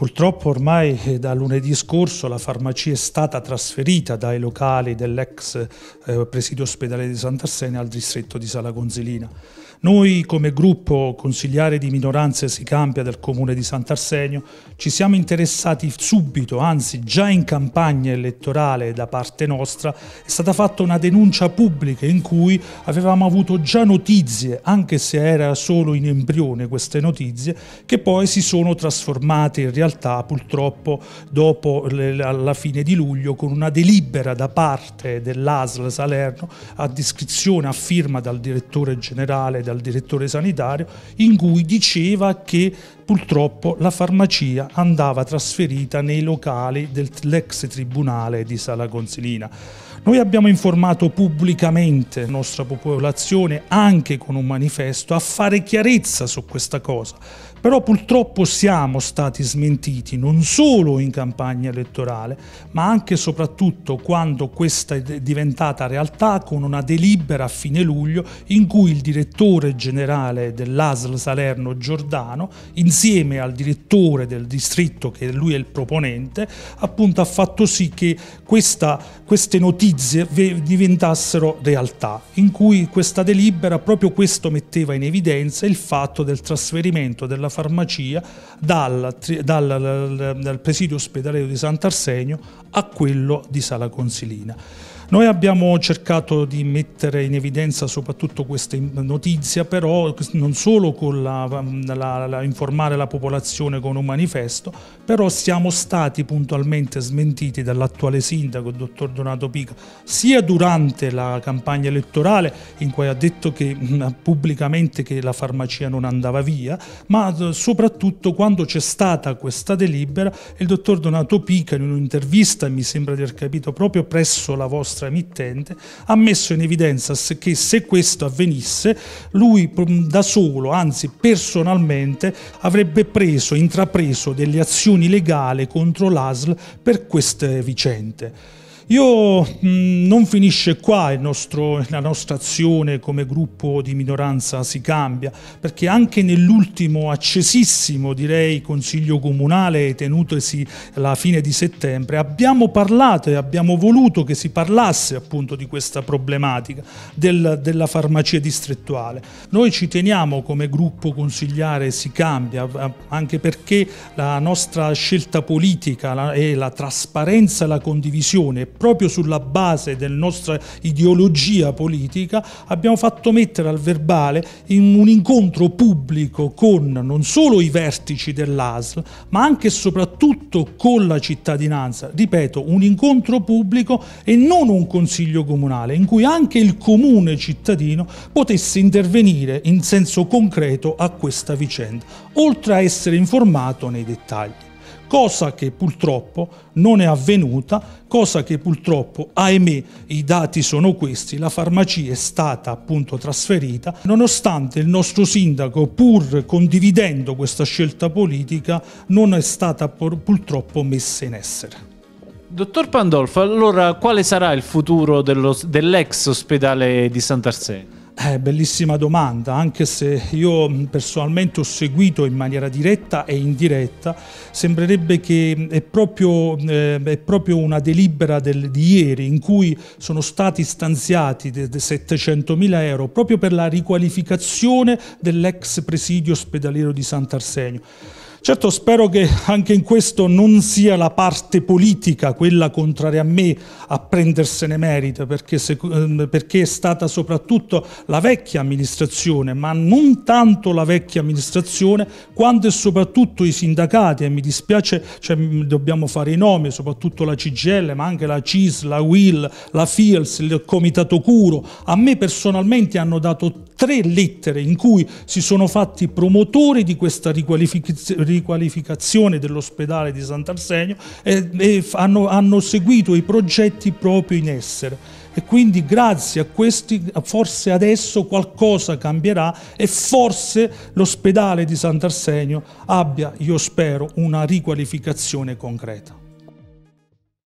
Purtroppo ormai eh, da lunedì scorso la farmacia è stata trasferita dai locali dell'ex eh, presidio ospedale di Sant'Arsenia al distretto di Sala Gonzilina. Noi come gruppo consigliare di minoranze si campia del comune di Sant'Arsenio ci siamo interessati subito, anzi già in campagna elettorale da parte nostra è stata fatta una denuncia pubblica in cui avevamo avuto già notizie, anche se era solo in embrione queste notizie, che poi si sono trasformate in realtà purtroppo dopo alla fine di luglio con una delibera da parte dell'ASL Salerno a descrizione a firma dal direttore generale dal direttore sanitario in cui diceva che purtroppo la farmacia andava trasferita nei locali dell'ex tribunale di Sala Consilina. Noi abbiamo informato pubblicamente la nostra popolazione anche con un manifesto a fare chiarezza su questa cosa, però purtroppo siamo stati smentiti non solo in campagna elettorale, ma anche e soprattutto quando questa è diventata realtà con una delibera a fine luglio in cui il direttore generale dell'ASL Salerno Giordano, insieme al direttore del distretto che lui è il proponente, appunto ha fatto sì che questa, queste notizie Ibiza diventassero realtà, in cui questa delibera proprio questo metteva in evidenza il fatto del trasferimento della farmacia dal, dal, dal presidio ospedaliero di Sant'Arsenio a quello di Sala Consilina. Noi abbiamo cercato di mettere in evidenza soprattutto questa notizia, però non solo con la, la, la, informare la popolazione con un manifesto, però siamo stati puntualmente smentiti dall'attuale sindaco, il dottor Donato Pica, sia durante la campagna elettorale in cui ha detto che, mm, pubblicamente che la farmacia non andava via, ma eh, soprattutto quando c'è stata questa delibera, il dottor Donato Pica in un'intervista, mi sembra di aver capito, proprio presso la vostra nostra mittente, ha messo in evidenza che se questo avvenisse, lui mm, da solo, anzi personalmente, avrebbe preso, intrapreso delle azioni legali contro l'ASL per queste vicende. Io, mh, mm, non finisce qua nostro, la nostra azione come gruppo di minoranza si cambia, perché anche nell'ultimo accesissimo, direi, Consiglio Comunale tenutosi alla fine di settembre, abbiamo parlato e abbiamo voluto che si parlasse appunto di questa problematica del, della farmacia distrettuale. Noi ci teniamo come gruppo consigliare si cambia, anche perché la nostra scelta politica è la trasparenza e la condivisione proprio sulla base della nostra ideologia politica, abbiamo fatto mettere al verbale in un incontro pubblico con non solo i vertici dell'ASL, ma anche e soprattutto con la cittadinanza. Ripeto, un incontro pubblico e non un consiglio comunale, in cui anche il comune cittadino potesse intervenire in senso concreto a questa vicenda, oltre a essere informato nei dettagli cosa che purtroppo non è avvenuta, cosa che purtroppo, ahimè, i dati sono questi, la farmacia è stata appunto trasferita, nonostante il nostro sindaco, pur condividendo questa scelta politica, non è stata purtroppo messa in essere. Dottor Pandolfo, allora quale sarà il futuro dell'ex ospedale di Sant'Arsene? Eh, bellissima domanda, anche se io mm, personalmente ho seguito in maniera diretta e indiretta, sembrerebbe che mm, è proprio, eh, è proprio una delibera del, di ieri in cui sono stati stanziati 700 mila euro proprio per la riqualificazione dell'ex presidio ospedaliero di Sant'Arsenio. Certo spero che anche in questo non sia la parte politica, quella contraria a me, a prendersene merito, perché, se, ehm, perché è stata soprattutto la vecchia amministrazione, ma non tanto la vecchia amministrazione, quanto e soprattutto i sindacati, e mi dispiace, cioè, dobbiamo fare i nomi, soprattutto la CGL, ma anche la CIS, la WIL, la FIELS, il Comitato Curo, a me personalmente hanno dato tre lettere in cui si sono fatti promotori di questa riqualific riqualificazione dell'ospedale di Sant'Arsenio e, e hanno, hanno seguito i progetti proprio in essere e quindi grazie a questi forse adesso qualcosa cambierà e forse l'ospedale di Sant'Arsenio abbia, io spero, una riqualificazione concreta.